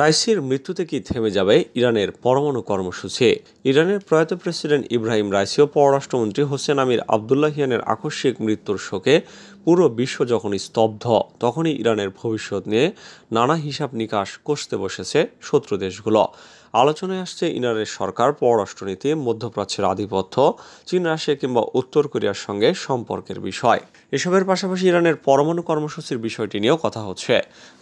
রাইসির মৃত্যুতে কি থেমে যাবে ইরানের পরমাণু কর্মসূচি ইরানের প্রয়াত প্রেসিডেন্ট ইব্রাহিম রাইসি ও পররাষ্ট্রমন্ত্রী হোসেন আমির আবদুল্লাহিয়ানের আকস্মিক মৃত্যুর শোকে পুরো বিশ্ব যখন স্তব্ধ তখনই ইরানের ভবিষ্যৎ নিয়ে নানা হিসাব নিকাশ কষতে বসেছে শত্রু দেশগুলো আলোচনায় আসছে ইরানের সরকার পররাষ্ট্রনীতি মধ্যপ্রাচ্যের আধিপত্য চীন রাশিয়া কিংবা উত্তর কোরিয়ার সঙ্গে সম্পর্কের বিষয় এসবের পাশাপাশি ইরানের পরমাণু কর্মসূচির বিষয়টি নিয়েও কথা হচ্ছে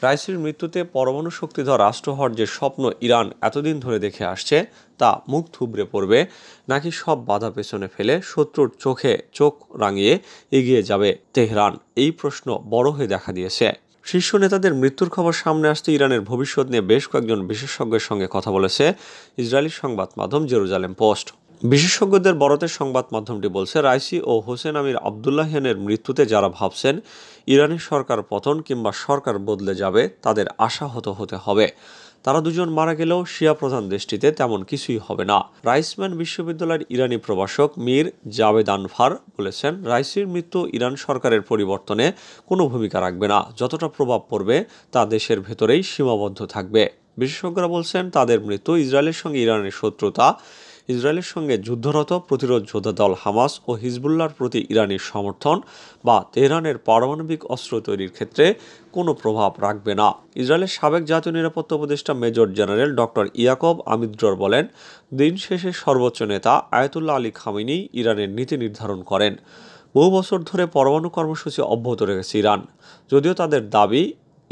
রাইসির মৃত্যুতে পরমাণু শক্তিধর রাষ্ট্র হওয়ার যে স্বপ্ন ইরান এতদিন ধরে দেখে আসছে তা মুখ থুবড়ে পড়বে নাকি সব বাধা পেছনে ফেলে শত্রুর চোখে চোখ রাঙিয়ে এগিয়ে যাবে তেহরান এই প্রশ্ন বড় হয়ে দেখা দিয়েছে শীর্ষ নেতাদের মৃত্যুর খবর সামনে আসতে ইরানের ভবিষ্যৎ নিয়ে বেশ কয়েকজন বিশেষজ্ঞের সঙ্গে কথা বলেছে ইসরায়েলি সংবাদ মাধ্যম জেরুজালেম পোস্ট বিশেষজ্ঞদের বরাতে সংবাদ মাধ্যমটি বলছে রাইসি ও হোসেন আমির আবদুল্লাহিয়ানের মৃত্যুতে যারা ভাবছেন ইরানের সরকার পতন কিংবা সরকার বদলে যাবে তাদের আশাহত হতে হবে তারা দুজন মারা গেলেও শিয়া প্রধান দেশটিতে তেমন কিছুই হবে না রাইসম্যান বিশ্ববিদ্যালয়ের ইরানি প্রভাষক মীর জাভেদ আনফার বলেছেন রাইসির মৃত্যু ইরান সরকারের পরিবর্তনে কোনো ভূমিকা রাখবে না যতটা প্রভাব পড়বে তা দেশের ভেতরেই সীমাবদ্ধ থাকবে বিশেষজ্ঞরা বলছেন তাদের মৃত্যু ইসরায়েলের সঙ্গে ইরানের শত্রুতা ইসরায়েলের সঙ্গে যুদ্ধরত প্রতিরোধ যোদ্ধা দল হামাস ও হিজবুল্লার প্রতি ইরানের সমর্থন বা তেহরানের পারমাণবিক অস্ত্র তৈরির ক্ষেত্রে কোনো প্রভাব রাখবে না ইসরায়েলের সাবেক জাতীয় নিরাপত্তা উপদেষ্টা major general doctor Yaakov Amidror বলেন দিন শেষে সর্বোচ্চ নেতা আয়তুল্লাহ আলী খামিনি ইরানের নীতি নির্ধারণ করেন বহু বছর ধরে পরমাণু কর্মসূচি অব্যাহত রেখেছে ইরান যদিও তাদের দাবি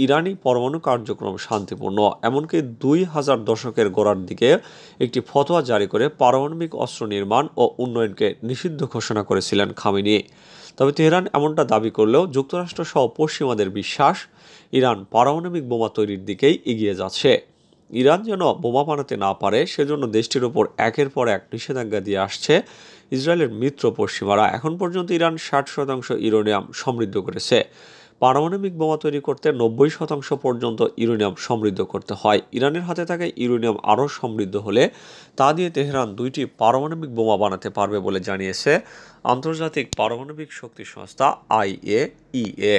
ইরানি পরমাণু কার্যক্রম শান্তিপূর্ণ এমনকি দুই হাজার দশকের গোড়ার দিকে একটি ফতোয়া জারি করে পারমাণবিক অস্ত্র নির্মাণ ও উন্নয়নকে নিষিদ্ধ ঘোষণা করেছিলেন খামিনি তবে তেহরান এমনটা দাবি করলেও যুক্তরাষ্ট্র সহ পশ্চিমাদের বিশ্বাস ইরান পারমাণবিক বোমা তৈরির দিকেই এগিয়ে যাচ্ছে ইরান যেন বোমা বানাতে না পারে সেজন্য দেশটির ওপর একের পর এক নিষেধাজ্ঞা দিয়ে আসছে ইসরায়েলের মিত্র পশ্চিমারা এখন পর্যন্ত ইরান ষাট শতাংশ ইউরোনিয়াম সমৃদ্ধ করেছে পারমাণবিক বোমা তৈরি করতে নব্বই শতাংশ পর্যন্ত ইউরেনিয়াম সমৃদ্ধ করতে হয় ইরানের হাতে থাকা ইউরেনিয়াম আরও সমৃদ্ধ হলে তা দিয়ে তেহরান দুইটি পারমাণবিক বোমা বানাতে পারবে বলে জানিয়েছে আন্তর্জাতিক পারমাণবিক শক্তি সংস্থা আইএ ইএ